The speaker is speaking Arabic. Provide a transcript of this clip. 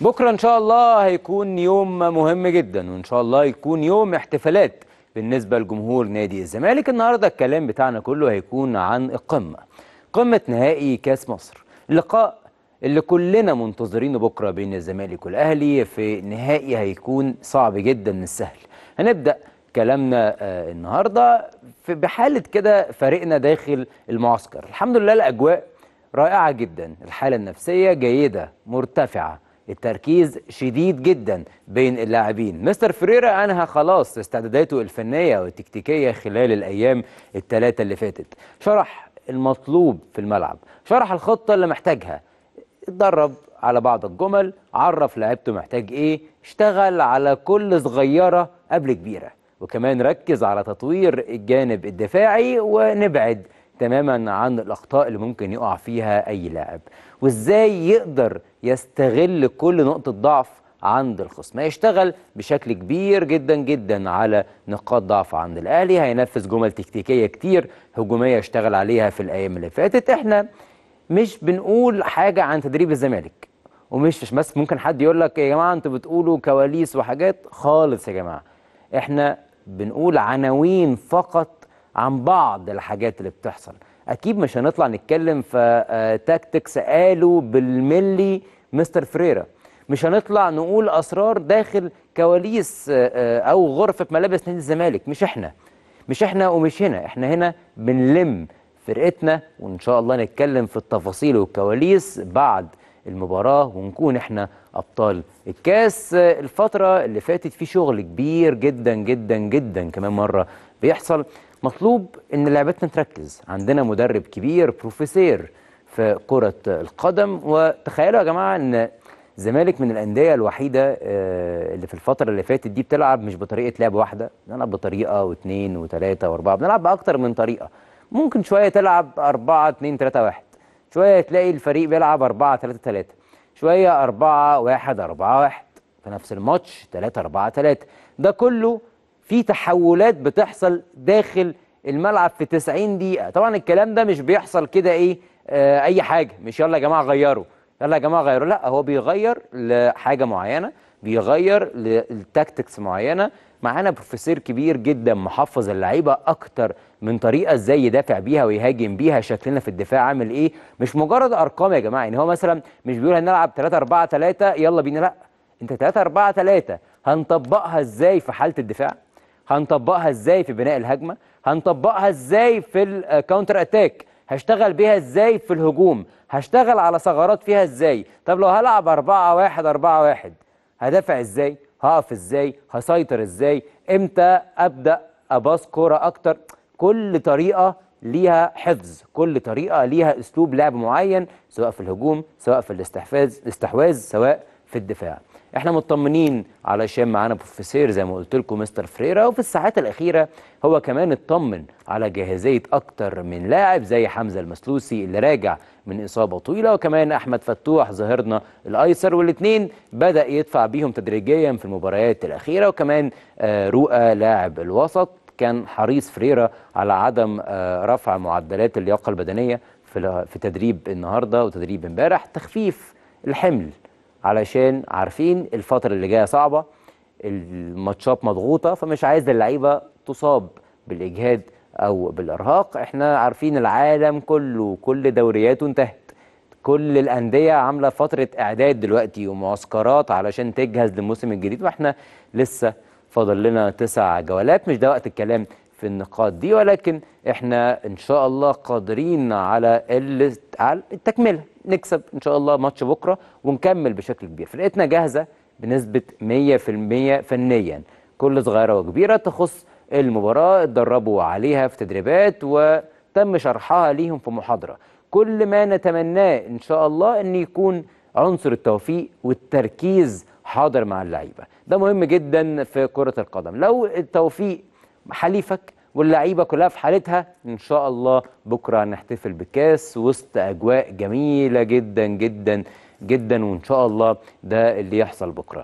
بكرة إن شاء الله هيكون يوم مهم جدا وإن شاء الله يكون يوم احتفالات بالنسبة لجمهور نادي الزمالك النهاردة الكلام بتاعنا كله هيكون عن القمة قمة نهائي كاس مصر اللقاء اللي كلنا منتظرينه بكرة بين الزمالك والأهلي في نهائي هيكون صعب جدا من السهل هنبدأ كلامنا آه، النهاردة بحالة كده فريقنا داخل المعسكر الحمد لله الأجواء رائعة جدا الحالة النفسية جيدة مرتفعة التركيز شديد جدا بين اللاعبين مستر فريرا أنهى خلاص استعداداته الفنية والتكتيكية خلال الأيام الثلاثة اللي فاتت شرح المطلوب في الملعب شرح الخطة اللي محتاجها اتدرب على بعض الجمل عرف لعبته محتاج ايه اشتغل على كل صغيرة قبل كبيرة وكمان ركز على تطوير الجانب الدفاعي ونبعد تماما عن الاخطاء اللي ممكن يقع فيها اي لاعب وازاي يقدر يستغل كل نقطه ضعف عند الخصم هيشتغل بشكل كبير جدا جدا على نقاط ضعف عند الاهلي هينفذ جمل تكتيكيه كتير هجوميه اشتغل عليها في الايام اللي فاتت احنا مش بنقول حاجه عن تدريب الزمالك ومش مش بس ممكن حد يقول لك يا جماعه انتوا بتقولوا كواليس وحاجات خالص يا جماعه احنا بنقول عناوين فقط عن بعض الحاجات اللي بتحصل اكيد مش هنطلع نتكلم في تاكتكس آه، قالوا بالملي مستر فريرا مش هنطلع نقول اسرار داخل كواليس آه، آه، او غرفه ملابس نادي الزمالك مش احنا مش احنا ومش هنا احنا هنا بنلم فرقتنا وان شاء الله نتكلم في التفاصيل والكواليس بعد المباراة ونكون احنا ابطال الكاس الفترة اللي فاتت في شغل كبير جدا جدا جدا كمان مرة بيحصل مطلوب ان لعبتنا تركز عندنا مدرب كبير بروفيسير في كرة القدم وتخيلوا يا جماعة ان الزمالك من الانديه الوحيده آه، اللي في الفتره اللي فاتت دي بتلعب مش بطريقه لعب واحده بنلعب بطريقه واثنين وثلاثه واربعه بنلعب باكتر من طريقه ممكن شويه تلعب 4 2 3 1 شويه تلاقي الفريق بيلعب 4 3 3 شويه 4 1 4 1 في نفس الماتش 3 4 3 ده كله في تحولات بتحصل داخل الملعب في 90 دقيقه طبعا الكلام ده مش بيحصل كده ايه آه اي حاجه مش يلا يا جماعه غيروا يلا يا جماعه غيروا لا هو بيغير لحاجه معينه بيغير لتاكتكس معينه معانا بروفيسور كبير جدا محفظ اللعيبه اكتر من طريقه ازاي يدافع بيها ويهاجم بيها شكلنا في الدفاع عامل ايه مش مجرد ارقام يا جماعه يعني هو مثلا مش بيقول هنلعب 3 4 3 يلا بينا لا انت 3 4 3 هنطبقها ازاي في حاله الدفاع هنطبقها ازاي في بناء الهجمه هنطبقها ازاي في الكاونتر اتاك آه، هشتغل بيها ازاي في الهجوم هشتغل على ثغرات فيها ازاي طب لو هلعب 4 1 4 1 هدافع ازاي هقف ازاي هسيطر ازاي امتى ابدا اباص كوره اكتر كل طريقه ليها حفظ كل طريقه ليها اسلوب لعب معين سواء في الهجوم سواء في الاستحفاز الاستحواذ سواء في الدفاع احنا مطمنين علشان معانا بروفيسير زي ما قلت لكم مستر فريرا وفي الساعات الاخيره هو كمان اطمن على جاهزيه اكتر من لاعب زي حمزه المسلوسي اللي راجع من اصابه طويله وكمان احمد فتوح ظهرنا الايسر والاثنين بدا يدفع بيهم تدريجيا في المباريات الاخيره وكمان آه، رؤى لاعب الوسط كان حريص فريرا على عدم آه، رفع معدلات اللياقه البدنيه في تدريب النهارده وتدريب امبارح تخفيف الحمل علشان عارفين الفتره اللي جايه صعبه الماتشات مضغوطه فمش عايز اللعيبه تصاب بالاجهاد او بالارهاق احنا عارفين العالم كله كل دورياته انتهت كل الانديه عامله فتره اعداد دلوقتي ومعسكرات علشان تجهز للموسم الجديد واحنا لسه فاضل لنا تسع جولات مش ده وقت الكلام في النقاط دي ولكن احنا ان شاء الله قادرين على التكمله نكسب ان شاء الله ماتش بكره ونكمل بشكل كبير فرقتنا جاهزه بنسبه 100% فنيا كل صغيره وكبيره تخص المباراه اتدربوا عليها في تدريبات وتم شرحها ليهم في محاضره كل ما نتمناه ان شاء الله ان يكون عنصر التوفيق والتركيز حاضر مع اللعيبه ده مهم جدا في كره القدم لو التوفيق حليفك واللعيبه كلها في حالتها ان شاء الله بكره هنحتفل بكاس وسط اجواء جميله جدا جدا جدا وان شاء الله ده اللي يحصل بكره